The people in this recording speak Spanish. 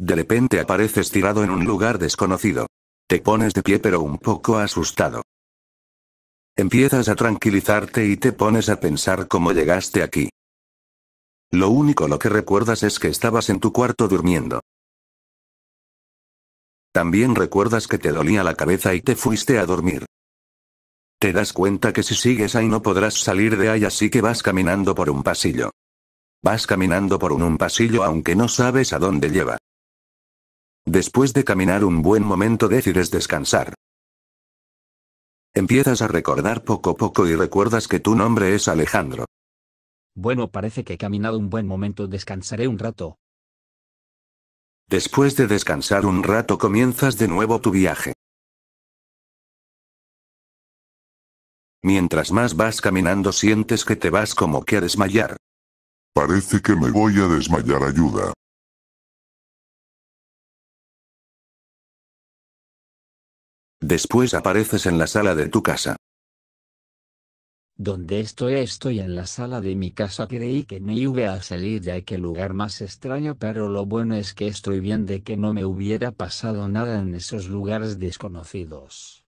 De repente apareces tirado en un lugar desconocido. Te pones de pie pero un poco asustado. Empiezas a tranquilizarte y te pones a pensar cómo llegaste aquí. Lo único lo que recuerdas es que estabas en tu cuarto durmiendo. También recuerdas que te dolía la cabeza y te fuiste a dormir. Te das cuenta que si sigues ahí no podrás salir de ahí así que vas caminando por un pasillo. Vas caminando por un, un pasillo aunque no sabes a dónde lleva. Después de caminar un buen momento decides descansar. Empiezas a recordar poco a poco y recuerdas que tu nombre es Alejandro. Bueno, parece que he caminado un buen momento, descansaré un rato. Después de descansar un rato comienzas de nuevo tu viaje. Mientras más vas caminando sientes que te vas como que a desmayar. Parece que me voy a desmayar, ayuda. Después apareces en la sala de tu casa. Donde estoy? Estoy en la sala de mi casa. Creí que no iba a salir de aquel lugar más extraño, pero lo bueno es que estoy bien de que no me hubiera pasado nada en esos lugares desconocidos.